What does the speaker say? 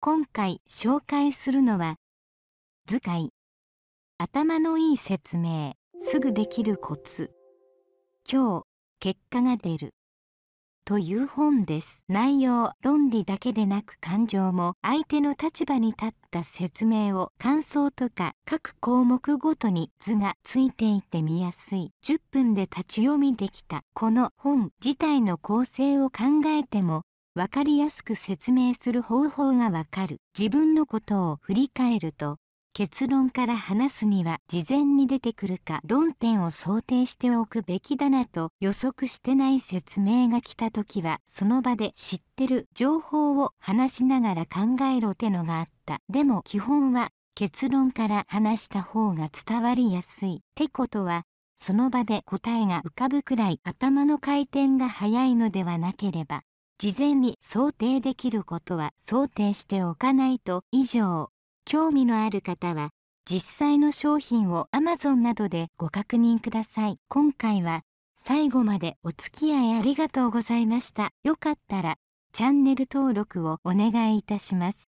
今回紹介するのは図解頭のいい説明すぐできるコツ今日結果が出るという本です内容論理だけでなく感情も相手の立場に立った説明を感想とか各項目ごとに図がついていて見やすい10分で立ち読みできたこの本自体の構成を考えても分かりやすく説明する方法がわかる自分のことを振り返ると結論から話すには事前に出てくるか論点を想定しておくべきだなと予測してない説明が来た時はその場で知ってる情報を話しながら考えろってのがあったでも基本は結論から話した方が伝わりやすいってことはその場で答えが浮かぶくらい頭の回転が速いのではなければ事前に想定できることは想定しておかないと以上興味のある方は実際の商品を Amazon などでご確認ください今回は最後までお付き合いありがとうございましたよかったらチャンネル登録をお願いいたします